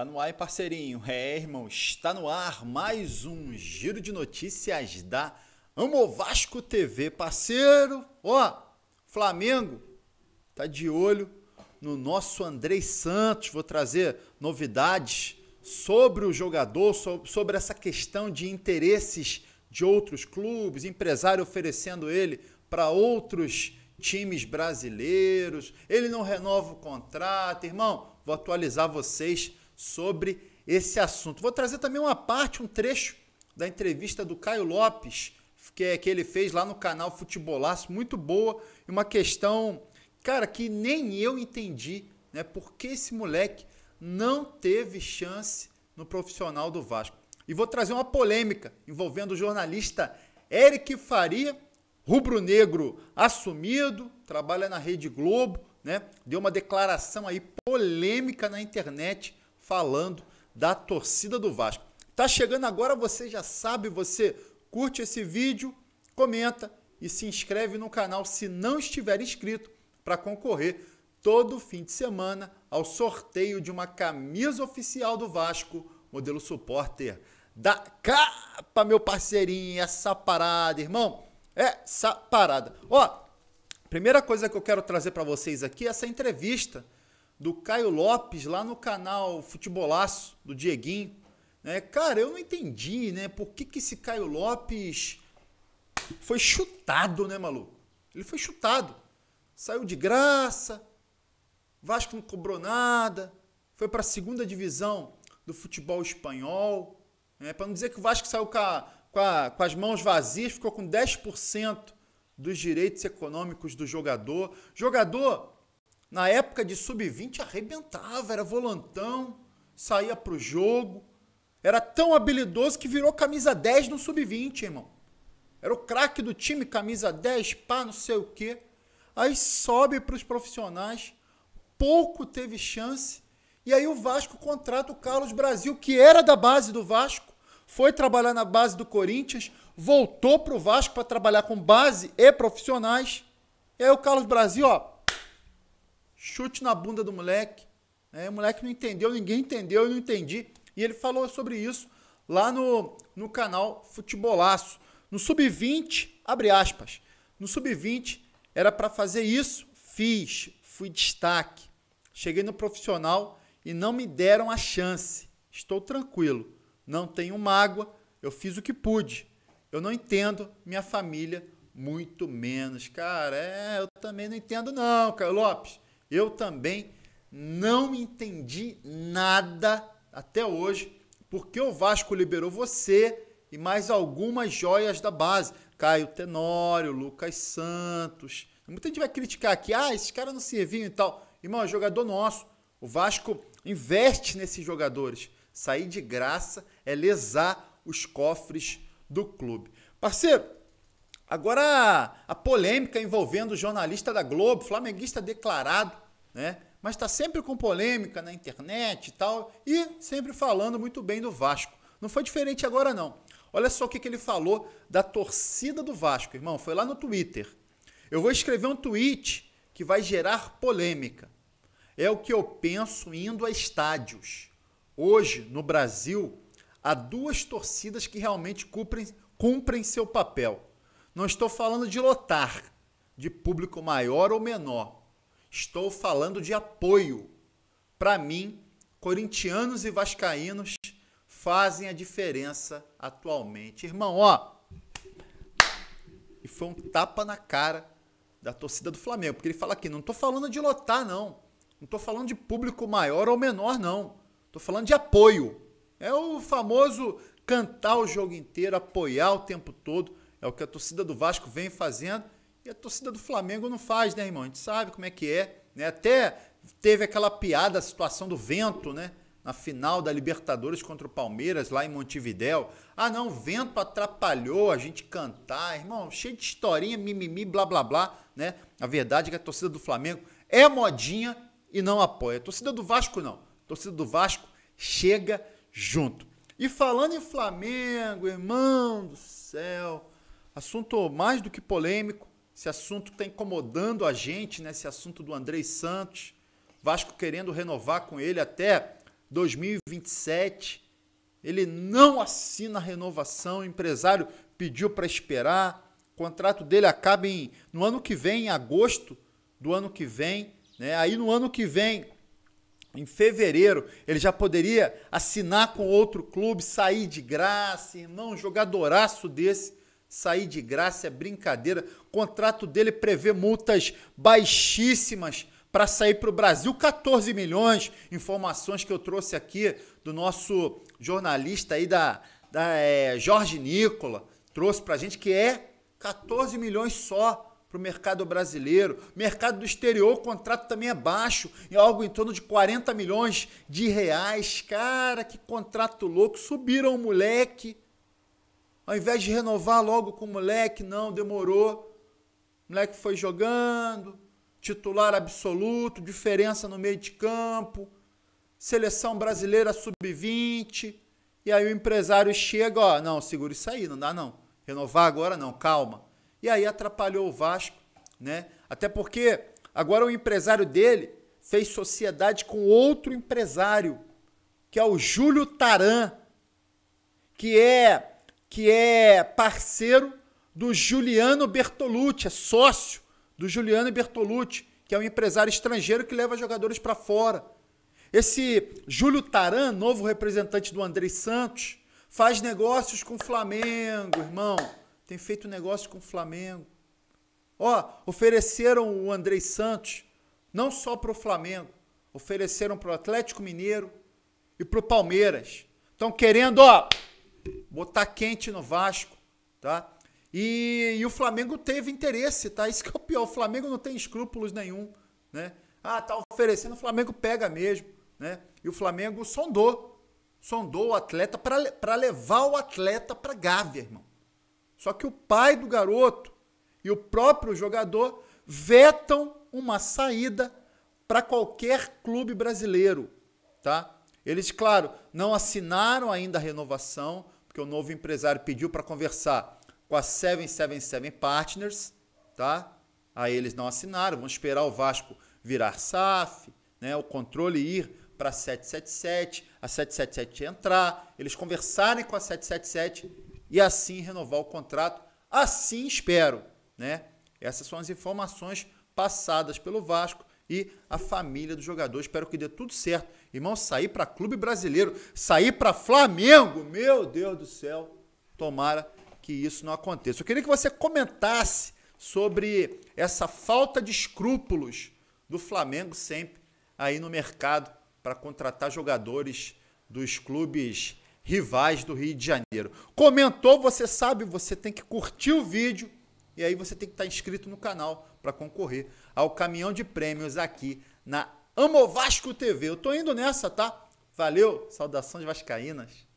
Tá no ar, parceirinho. É, irmão, está no ar mais um giro de notícias da Amo Vasco TV, parceiro. Ó, Flamengo tá de olho no nosso Andrei Santos. Vou trazer novidades sobre o jogador, sobre essa questão de interesses de outros clubes, empresário oferecendo ele para outros times brasileiros. Ele não renova o contrato, irmão. Vou atualizar vocês sobre esse assunto. Vou trazer também uma parte, um trecho da entrevista do Caio Lopes, que, é, que ele fez lá no canal Futebolaço, muito boa, e uma questão, cara, que nem eu entendi, né? Por que esse moleque não teve chance no profissional do Vasco? E vou trazer uma polêmica envolvendo o jornalista Eric Faria, rubro-negro assumido, trabalha na Rede Globo, né? Deu uma declaração aí polêmica na internet falando da torcida do Vasco. Tá chegando agora, você já sabe, você curte esse vídeo, comenta e se inscreve no canal se não estiver inscrito para concorrer todo fim de semana ao sorteio de uma camisa oficial do Vasco, modelo supporter da capa, meu parceirinho, essa parada, irmão, é essa parada. Ó, primeira coisa que eu quero trazer para vocês aqui é essa entrevista do Caio Lopes lá no canal Futebolaço, do Dieguinho. Né? Cara, eu não entendi, né? Por que, que esse Caio Lopes foi chutado, né, maluco? Ele foi chutado. Saiu de graça, Vasco não cobrou nada, foi para a segunda divisão do futebol espanhol. Né? Para não dizer que o Vasco saiu com, a, com, a, com as mãos vazias, ficou com 10% dos direitos econômicos do jogador. Jogador na época de sub-20 arrebentava, era volantão, saía pro jogo. Era tão habilidoso que virou camisa 10 no sub-20, irmão. Era o craque do time, camisa 10, pá, não sei o quê. Aí sobe para os profissionais, pouco teve chance. E aí o Vasco contrata o Carlos Brasil, que era da base do Vasco, foi trabalhar na base do Corinthians, voltou para o Vasco para trabalhar com base e profissionais. E aí o Carlos Brasil, ó, chute na bunda do moleque. Né? O moleque não entendeu, ninguém entendeu, eu não entendi. E ele falou sobre isso lá no, no canal Futebolaço. No sub-20, abre aspas. No sub-20 era para fazer isso, fiz, fui destaque. Cheguei no profissional e não me deram a chance. Estou tranquilo, não tenho mágoa, eu fiz o que pude. Eu não entendo minha família muito menos. Cara, é, eu também não entendo não, Caio Lopes. Eu também não entendi nada até hoje porque o Vasco liberou você e mais algumas joias da base. Caio Tenório, Lucas Santos. Muita gente vai criticar aqui, ah, esses caras não serviam e tal. Irmão, é jogador nosso. O Vasco investe nesses jogadores. Sair de graça é lesar os cofres do clube. Parceiro, Agora, a polêmica envolvendo o jornalista da Globo, flamenguista declarado, né? Mas está sempre com polêmica na internet e tal, e sempre falando muito bem do Vasco. Não foi diferente agora, não. Olha só o que, que ele falou da torcida do Vasco, irmão. Foi lá no Twitter. Eu vou escrever um tweet que vai gerar polêmica. É o que eu penso indo a estádios. Hoje, no Brasil, há duas torcidas que realmente cumprem, cumprem seu papel não estou falando de lotar, de público maior ou menor. Estou falando de apoio. Para mim, corintianos e vascaínos fazem a diferença atualmente. Irmão, ó. E foi um tapa na cara da torcida do Flamengo, porque ele fala aqui, não estou falando de lotar não. Não estou falando de público maior ou menor não. Estou falando de apoio. É o famoso cantar o jogo inteiro, apoiar o tempo todo. É o que a torcida do Vasco vem fazendo e a torcida do Flamengo não faz, né, irmão? A gente sabe como é que é. Né? Até teve aquela piada, a situação do vento, né? Na final da Libertadores contra o Palmeiras, lá em Montevidéu. Ah, não, o vento atrapalhou a gente cantar, irmão, cheio de historinha, mimimi, blá blá blá, né? A verdade é que a torcida do Flamengo é modinha e não apoia. A torcida do Vasco, não. A torcida do Vasco chega junto. E falando em Flamengo, irmão do céu, Assunto mais do que polêmico, esse assunto está incomodando a gente, né? Esse assunto do Andrei Santos, Vasco querendo renovar com ele até 2027. Ele não assina a renovação, o empresário pediu para esperar. O contrato dele acaba em, no ano que vem, em agosto do ano que vem. Né? Aí no ano que vem, em fevereiro, ele já poderia assinar com outro clube, sair de graça, irmão, jogadoraço desse sair de graça é brincadeira. O contrato dele prevê multas baixíssimas para sair para o Brasil, 14 milhões. Informações que eu trouxe aqui do nosso jornalista aí da, da é, Jorge Nicola, trouxe para a gente que é 14 milhões só para o mercado brasileiro. Mercado do exterior, o contrato também é baixo, Em algo em torno de 40 milhões de reais. Cara, que contrato louco! Subiram o moleque ao invés de renovar logo com o moleque, não, demorou. O moleque foi jogando, titular absoluto, diferença no meio de campo, seleção brasileira sub-20. E aí o empresário chega, ó, não, segura isso aí, não dá não. Renovar agora não, calma. E aí atrapalhou o Vasco, né? Até porque agora o empresário dele fez sociedade com outro empresário, que é o Júlio Taran, que é que é parceiro do Juliano Bertolucci, é sócio do Juliano Bertolucci, que é um empresário estrangeiro que leva jogadores para fora. Esse Júlio Taran, novo representante do André Santos, faz negócios com o Flamengo, irmão. Tem feito negócio com o Flamengo. Ó, ofereceram o André Santos não só para o Flamengo, ofereceram para o Atlético Mineiro e para o Palmeiras. Estão querendo, ó, botar quente no Vasco, tá? E, e, o Flamengo teve interesse, tá? Isso que é o pior. O Flamengo não tem escrúpulos nenhum, né? Ah, tá oferecendo, o Flamengo pega mesmo, né? E o Flamengo sondou, sondou o atleta para levar o atleta para Gávea, irmão. Só que o pai do garoto e o próprio jogador vetam uma saída para qualquer clube brasileiro, tá? Eles, claro, não assinaram ainda a renovação, porque o novo empresário pediu para conversar com a 777 Partners, tá? Aí eles não assinaram, vão esperar o Vasco virar SAF, né? o controle ir para a 777, a 777 entrar, eles conversarem com a 777 e assim renovar o contrato. Assim espero, né? Essas são as informações passadas pelo Vasco e a família do jogador. Espero que dê tudo certo. Irmão, sair para clube brasileiro, sair para Flamengo, meu Deus do céu. Tomara que isso não aconteça. Eu queria que você comentasse sobre essa falta de escrúpulos do Flamengo sempre aí no mercado para contratar jogadores dos clubes rivais do Rio de Janeiro. Comentou, você sabe, você tem que curtir o vídeo e aí você tem que estar inscrito no canal para concorrer ao caminhão de prêmios aqui na Amo Vasco TV. Eu tô indo nessa, tá? Valeu, saudações vascaínas.